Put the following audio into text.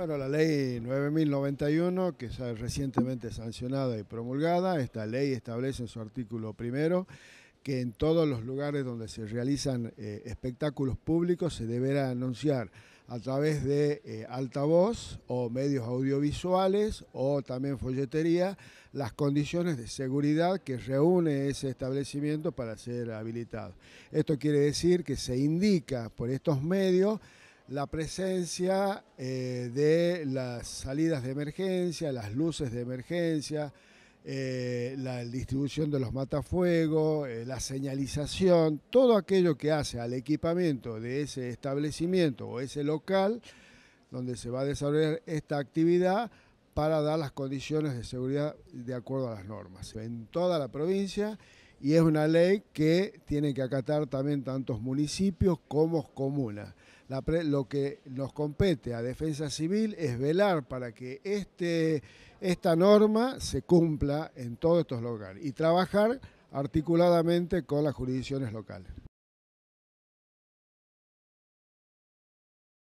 Bueno, la ley 9091, que es recientemente sancionada y promulgada, esta ley establece en su artículo primero que en todos los lugares donde se realizan eh, espectáculos públicos se deberá anunciar a través de eh, altavoz o medios audiovisuales o también folletería las condiciones de seguridad que reúne ese establecimiento para ser habilitado. Esto quiere decir que se indica por estos medios la presencia eh, de las salidas de emergencia, las luces de emergencia, eh, la distribución de los matafuegos, eh, la señalización, todo aquello que hace al equipamiento de ese establecimiento o ese local donde se va a desarrollar esta actividad para dar las condiciones de seguridad de acuerdo a las normas. En toda la provincia y es una ley que tiene que acatar también tantos municipios como comunas. lo que nos compete a Defensa Civil es velar para que este, esta norma se cumpla en todos estos lugares y trabajar articuladamente con las jurisdicciones locales.